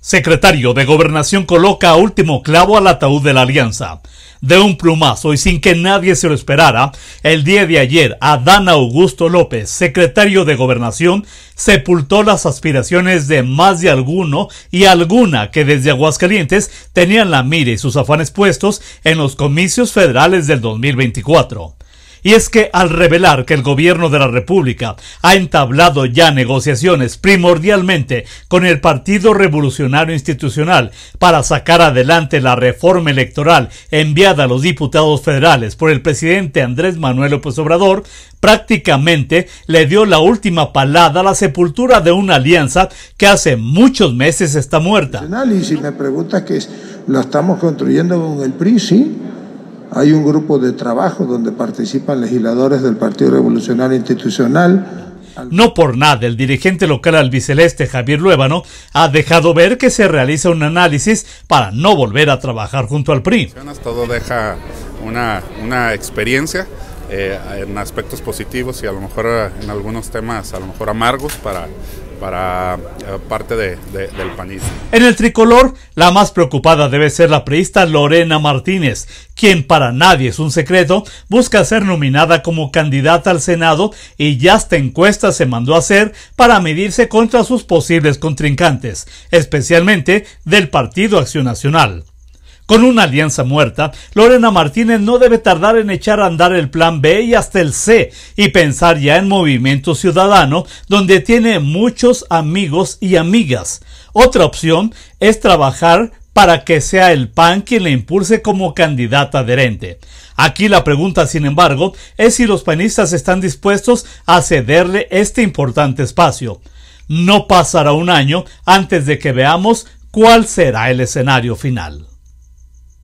Secretario de Gobernación coloca último clavo al ataúd de la alianza. De un plumazo y sin que nadie se lo esperara, el día de ayer Adán Augusto López, secretario de Gobernación, sepultó las aspiraciones de más de alguno y alguna que desde Aguascalientes tenían la mira y sus afanes puestos en los comicios federales del 2024. Y es que al revelar que el gobierno de la República ha entablado ya negociaciones primordialmente con el Partido Revolucionario Institucional para sacar adelante la reforma electoral enviada a los diputados federales por el presidente Andrés Manuel López Obrador, prácticamente le dio la última palada a la sepultura de una alianza que hace muchos meses está muerta. Y si me preguntas que lo estamos construyendo con el PRI, sí hay un grupo de trabajo donde participan legisladores del Partido Revolucionario Institucional. No por nada, el dirigente local albiceleste Javier Luébano ha dejado ver que se realiza un análisis para no volver a trabajar junto al PRI. Todo deja una, una experiencia eh, en aspectos positivos y a lo mejor eh, en algunos temas a lo mejor amargos para, eh, parte del panismo. En el tricolor, la más preocupada debe ser la preista Lorena Martínez, quien para nadie es un secreto, busca ser nominada como candidata al Senado y ya esta encuesta se mandó a hacer para medirse contra sus posibles contrincantes, especialmente del Partido Acción Nacional. Con una alianza muerta, Lorena Martínez no debe tardar en echar a andar el plan B y hasta el C y pensar ya en Movimiento Ciudadano, donde tiene muchos amigos y amigas. Otra opción es trabajar para que sea el PAN quien le impulse como candidata adherente. Aquí la pregunta, sin embargo, es si los panistas están dispuestos a cederle este importante espacio. No pasará un año antes de que veamos cuál será el escenario final.